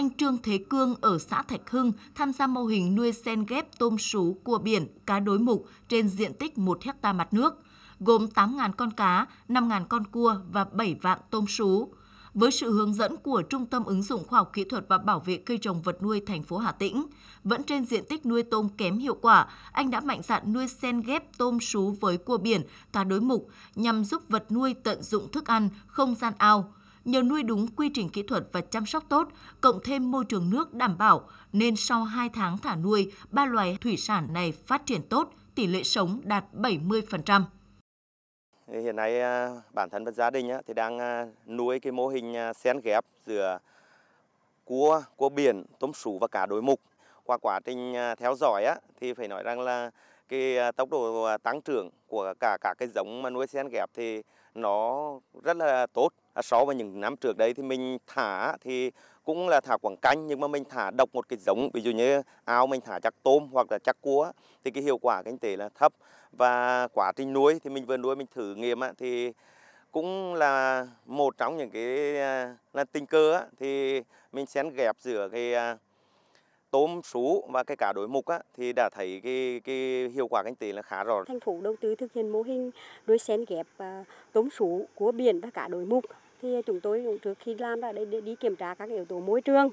anh Trương Thế Cương ở xã Thạch Hưng tham gia mô hình nuôi sen ghép tôm sú cua biển, cá đối mục trên diện tích 1 hecta mặt nước, gồm 8.000 con cá, 5.000 con cua và 7 vạn tôm sú. Với sự hướng dẫn của Trung tâm ứng dụng khoa học kỹ thuật và bảo vệ cây trồng vật nuôi thành phố Hà Tĩnh, vẫn trên diện tích nuôi tôm kém hiệu quả, anh đã mạnh dạn nuôi sen ghép tôm sú với cua biển, cá đối mục nhằm giúp vật nuôi tận dụng thức ăn, không gian ao, nhờ nuôi đúng quy trình kỹ thuật và chăm sóc tốt, cộng thêm môi trường nước đảm bảo, nên sau 2 tháng thả nuôi, ba loài thủy sản này phát triển tốt, tỷ lệ sống đạt 70%. Hiện nay à, bản thân và gia đình thì đang à, nuôi cái mô hình xen à, ghép giữa cua, cua biển, tôm sú và cá đối mục. Qua quá trình theo dõi á thì phải nói rằng là cái tốc độ tăng trưởng của cả cả cái giống mà nuôi sen ghép thì nó rất là tốt À, so với những năm trước đây thì mình thả thì cũng là thả quảng canh nhưng mà mình thả độc một cái giống ví dụ như ao mình thả chắc tôm hoặc là chắc cua thì cái hiệu quả kinh tế là thấp và quá trình nuôi thì mình vừa nuôi mình thử nghiệm thì cũng là một trong những cái à, là tình cơ thì mình xén ghép giữa cái à, tôm sú và cái cá đối mục á, thì đã thấy cái cái hiệu quả kinh tế là khá rõ. Thành phố đầu tư thực hiện mô hình nuôi sen ghép tôm sú của biển và cá đối mục thì chúng tôi cũng trước khi làm ra đây để đi kiểm tra các yếu tố môi trường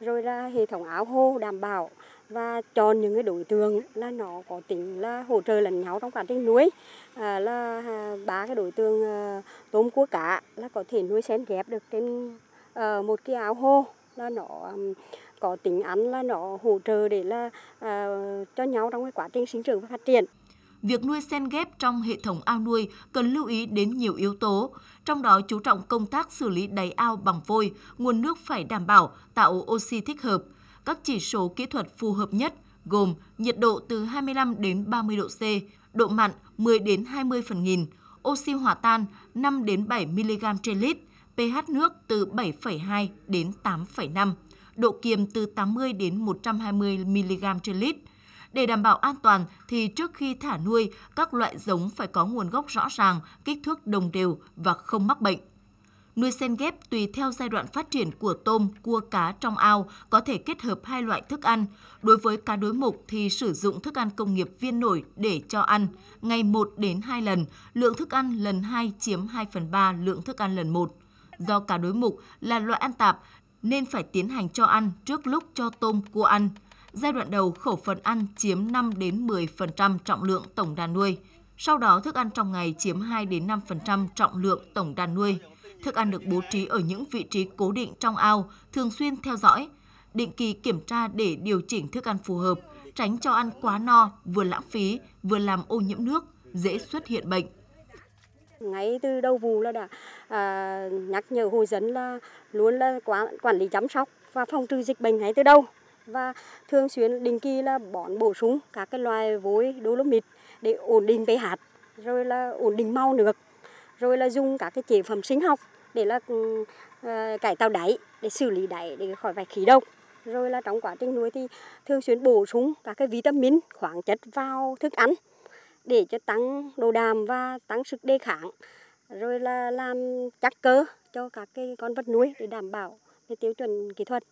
rồi là hệ thống áo hô đảm bảo và chọn những cái đối tượng là nó có tính là hỗ trợ lẫn nhau trong quá trình nuôi à, là à, ba cái đối tượng à, tôm cua cá là có thể nuôi xen ghép được trên à, một cái áo hô là nó um, có tính ăn là nó hỗ trợ để là uh, cho nhau trong cái quá trình sinh trưởng và phát triển việc nuôi sen ghép trong hệ thống ao nuôi cần lưu ý đến nhiều yếu tố, trong đó chú trọng công tác xử lý đáy ao bằng vôi, nguồn nước phải đảm bảo, tạo oxy thích hợp, các chỉ số kỹ thuật phù hợp nhất gồm nhiệt độ từ 25 đến 30 độ C, độ mặn 10 đến 20 phần nghìn, oxy hòa tan 5 đến 7 mg trên lít, pH nước từ 7,2 đến 8,5, độ kiềm từ 80 đến 120 mg trên lít, để đảm bảo an toàn thì trước khi thả nuôi, các loại giống phải có nguồn gốc rõ ràng, kích thước đồng đều và không mắc bệnh. Nuôi sen ghép tùy theo giai đoạn phát triển của tôm, cua cá trong ao có thể kết hợp hai loại thức ăn. Đối với cá đối mục thì sử dụng thức ăn công nghiệp viên nổi để cho ăn, ngày 1 đến 2 lần, lượng thức ăn lần 2 chiếm 2 phần 3 lượng thức ăn lần 1. Do cá đối mục là loại ăn tạp nên phải tiến hành cho ăn trước lúc cho tôm cua ăn. Giai đoạn đầu, khẩu phần ăn chiếm 5 đến 10% trọng lượng tổng đàn nuôi. Sau đó, thức ăn trong ngày chiếm 2 đến 5% trọng lượng tổng đàn nuôi. Thức ăn được bố trí ở những vị trí cố định trong ao, thường xuyên theo dõi, định kỳ kiểm tra để điều chỉnh thức ăn phù hợp, tránh cho ăn quá no, vừa lãng phí, vừa làm ô nhiễm nước, dễ xuất hiện bệnh. Ngay từ đầu vụ là đã à, nhắc nhở hộ dân là luôn là quản, quản lý chăm sóc và phòng trừ dịch bệnh ngay từ đầu và thường xuyên định kỳ là bón bổ sung các cái loài vối đô lô mịt để ổn định pH rồi là ổn định màu nước rồi là dùng các cái chế phẩm sinh học để là uh, cải tạo đáy để xử lý đáy để khỏi phải khí độc rồi là trong quá trình nuôi thì thường xuyên bổ sung các cái vitamin khoáng chất vào thức ăn để cho tăng độ đàm và tăng sức đề kháng rồi là làm chắc cơ cho các cái con vật nuôi để đảm bảo cái tiêu chuẩn kỹ thuật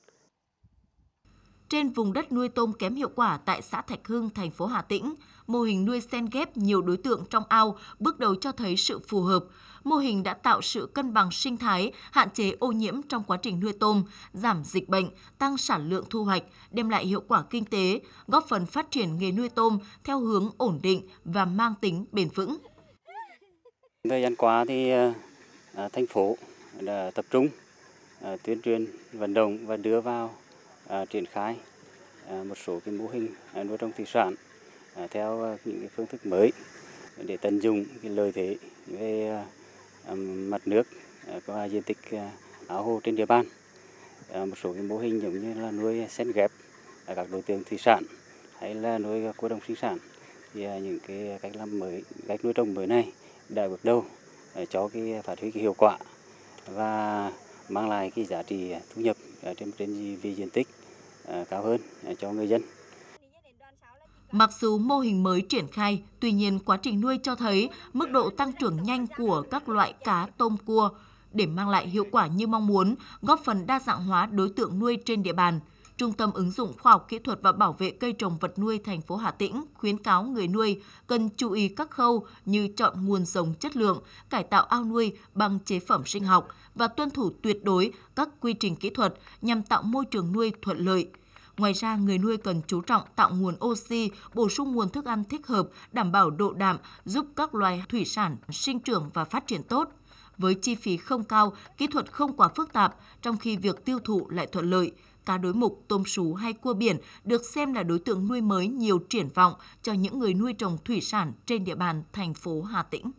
trên vùng đất nuôi tôm kém hiệu quả tại xã Thạch Hưng, thành phố Hà Tĩnh, mô hình nuôi sen ghép nhiều đối tượng trong ao bước đầu cho thấy sự phù hợp. Mô hình đã tạo sự cân bằng sinh thái, hạn chế ô nhiễm trong quá trình nuôi tôm, giảm dịch bệnh, tăng sản lượng thu hoạch, đem lại hiệu quả kinh tế, góp phần phát triển nghề nuôi tôm theo hướng ổn định và mang tính bền vững. Thời gian qua thì ờ, à, thành phố đã tập trung ờ, tuyên truyền vận động và đưa vào À, triển khai à, một số cái mô hình à, nuôi trồng thủy sản theo những cái phương thức mới để tận dụng cái lợi thế về mặt nước và diện tích áo hồ trên địa bàn một số cái mô hình giống như là nuôi sen ghép các đối tượng thủy sản hay là nuôi cua đồng sinh sản thì những cái cách làm mới cách nuôi trồng mới này đã bước đầu cho cái phát huy cái hiệu quả và mang lại cái giá trị thu nhập trên trên vì diện tích À, cao hơn à, cho người dân. Mặc dù mô hình mới triển khai, tuy nhiên quá trình nuôi cho thấy mức độ tăng trưởng nhanh của các loại cá tôm cua để mang lại hiệu quả như mong muốn, góp phần đa dạng hóa đối tượng nuôi trên địa bàn – Trung tâm ứng dụng khoa học kỹ thuật và bảo vệ cây trồng vật nuôi thành phố Hà Tĩnh khuyến cáo người nuôi cần chú ý các khâu như chọn nguồn giống chất lượng, cải tạo ao nuôi bằng chế phẩm sinh học và tuân thủ tuyệt đối các quy trình kỹ thuật nhằm tạo môi trường nuôi thuận lợi. Ngoài ra, người nuôi cần chú trọng tạo nguồn oxy, bổ sung nguồn thức ăn thích hợp, đảm bảo độ đạm, giúp các loài thủy sản sinh trưởng và phát triển tốt với chi phí không cao, kỹ thuật không quá phức tạp, trong khi việc tiêu thụ lại thuận lợi cá đối mục, tôm sú hay cua biển được xem là đối tượng nuôi mới nhiều triển vọng cho những người nuôi trồng thủy sản trên địa bàn thành phố Hà Tĩnh.